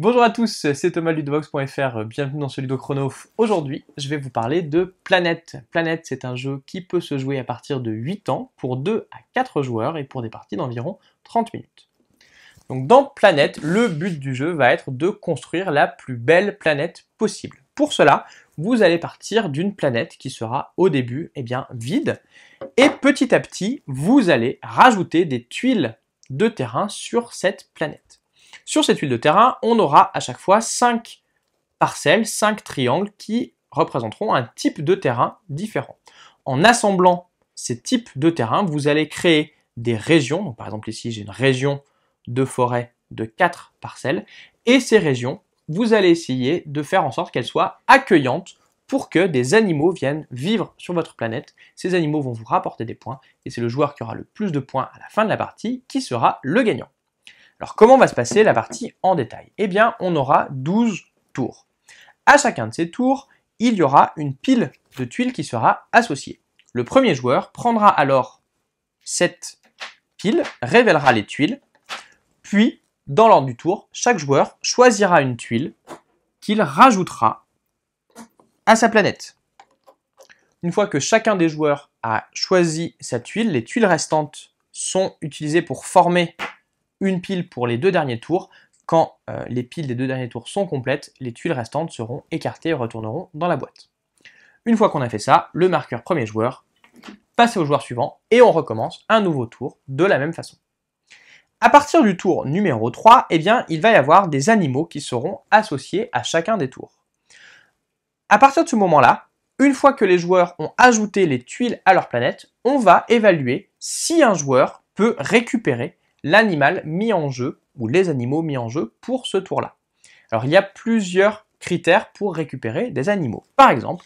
Bonjour à tous, c'est Thomas Ludovox.fr, bienvenue dans ce Ludo Chrono. Aujourd'hui, je vais vous parler de Planète. Planète, c'est un jeu qui peut se jouer à partir de 8 ans pour 2 à 4 joueurs et pour des parties d'environ 30 minutes. Donc dans Planète, le but du jeu va être de construire la plus belle planète possible. Pour cela, vous allez partir d'une planète qui sera au début eh bien, vide et petit à petit, vous allez rajouter des tuiles de terrain sur cette planète. Sur cette huile de terrain, on aura à chaque fois 5 parcelles, 5 triangles qui représenteront un type de terrain différent. En assemblant ces types de terrain, vous allez créer des régions. par exemple, ici, j'ai une région de forêt de 4 parcelles. Et ces régions, vous allez essayer de faire en sorte qu'elles soient accueillantes pour que des animaux viennent vivre sur votre planète. Ces animaux vont vous rapporter des points et c'est le joueur qui aura le plus de points à la fin de la partie qui sera le gagnant. Alors comment va se passer la partie en détail Eh bien, on aura 12 tours. À chacun de ces tours, il y aura une pile de tuiles qui sera associée. Le premier joueur prendra alors cette pile, révélera les tuiles, puis dans l'ordre du tour, chaque joueur choisira une tuile qu'il rajoutera à sa planète. Une fois que chacun des joueurs a choisi sa tuile, les tuiles restantes sont utilisées pour former une pile pour les deux derniers tours. Quand euh, les piles des deux derniers tours sont complètes, les tuiles restantes seront écartées et retourneront dans la boîte. Une fois qu'on a fait ça, le marqueur premier joueur, passe au joueur suivant et on recommence un nouveau tour de la même façon. À partir du tour numéro 3, eh bien, il va y avoir des animaux qui seront associés à chacun des tours. À partir de ce moment-là, une fois que les joueurs ont ajouté les tuiles à leur planète, on va évaluer si un joueur peut récupérer l'animal mis en jeu, ou les animaux mis en jeu pour ce tour-là. Alors il y a plusieurs critères pour récupérer des animaux. Par exemple,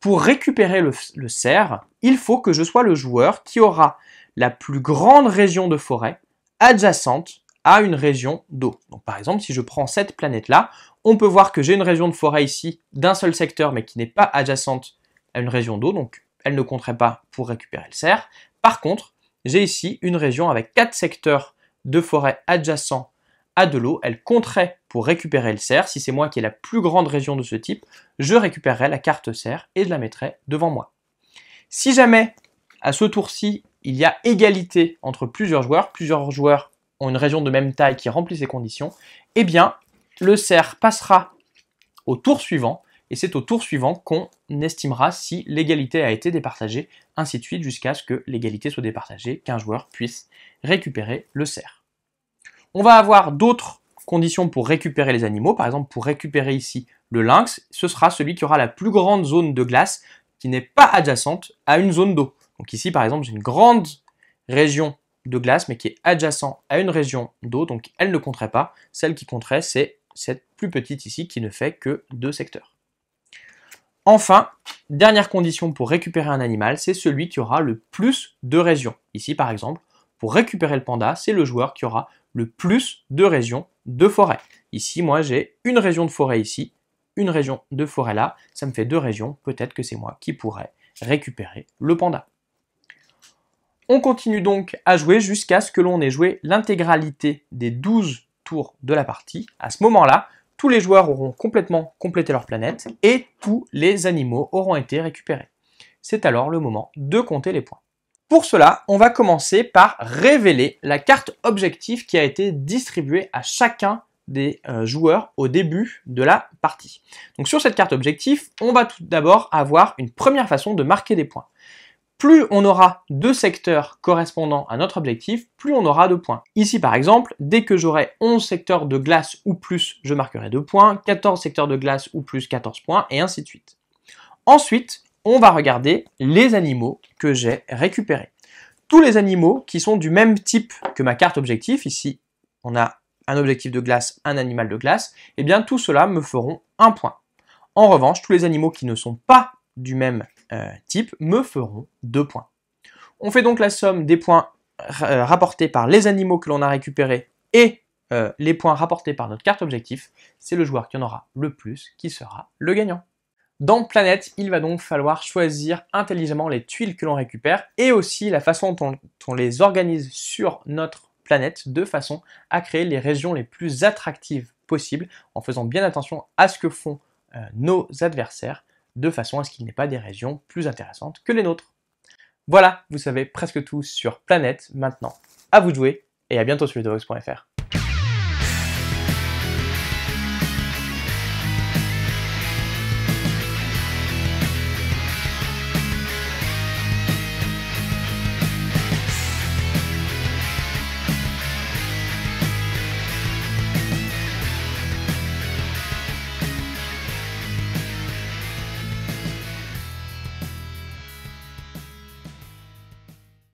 pour récupérer le, cerf, il faut que je sois le joueur qui aura la plus grande région de forêt adjacente à une région d'eau. Donc par exemple, si je prends cette planète-là, on peut voir que j'ai une région de forêt ici d'un seul secteur mais qui n'est pas adjacente à une région d'eau, donc elle ne compterait pas pour récupérer le cerf. Par contre, j'ai ici une région avec quatre secteurs de forêt adjacents à de l'eau. Elle compterait pour récupérer le cerf. Si c'est moi qui ai la plus grande région de ce type, je récupérerai la carte cerf et je la mettrai devant moi. Si jamais, à ce tour-ci, il y a égalité entre plusieurs joueurs, plusieurs joueurs ont une région de même taille qui remplit ces conditions, eh bien, le cerf passera au tour suivant et c'est au tour suivant qu'on estimera si l'égalité a été départagée, ainsi de suite jusqu'à ce que l'égalité soit départagée, qu'un joueur puisse récupérer le cerf. On va avoir d'autres conditions pour récupérer les animaux, par exemple pour récupérer ici le lynx, ce sera celui qui aura la plus grande zone de glace qui n'est pas adjacente à une zone d'eau. Donc ici par exemple j'ai une grande région de glace mais qui est adjacente à une région d'eau, donc elle ne compterait pas. Celle qui compterait c'est cette plus petite ici qui ne fait que deux secteurs. Enfin, dernière condition pour récupérer un animal, c'est celui qui aura le plus de régions. Ici par exemple, pour récupérer le panda, c'est le joueur qui aura le plus de régions de forêt. Ici, moi j'ai une région de forêt ici, une région de forêt là, ça me fait deux régions, peut-être que c'est moi qui pourrais récupérer le panda. On continue donc à jouer jusqu'à ce que l'on ait joué l'intégralité des 12 tours de la partie. À ce moment-là, tous les joueurs auront complètement complété leur planète et tous les animaux auront été récupérés. C'est alors le moment de compter les points. Pour cela, on va commencer par révéler la carte objectif qui a été distribuée à chacun des euh, joueurs au début de la partie. Donc sur cette carte objectif, on va tout d'abord avoir une première façon de marquer des points plus on aura deux secteurs correspondant à notre objectif, plus on aura de points. Ici par exemple, dès que j'aurai 11 secteurs de glace ou plus, je marquerai deux points, 14 secteurs de glace ou plus, 14 points, et ainsi de suite. Ensuite, on va regarder les animaux que j'ai récupérés. Tous les animaux qui sont du même type que ma carte objectif, ici on a un objectif de glace, un animal de glace, et eh bien tout cela me feront un point. En revanche, tous les animaux qui ne sont pas du même euh, type me feront deux points. On fait donc la somme des points euh, rapportés par les animaux que l'on a récupérés et euh, les points rapportés par notre carte objectif. C'est le joueur qui en aura le plus qui sera le gagnant. Dans Planète, il va donc falloir choisir intelligemment les tuiles que l'on récupère et aussi la façon dont on, les organise sur notre planète de façon à créer les régions les plus attractives possibles en faisant bien attention à ce que font nos adversaires de façon à ce qu'il n'ait pas des régions plus intéressantes que les nôtres. Voilà, vous savez presque tout sur Planète maintenant. À vous de jouer et à bientôt sur vox.fr.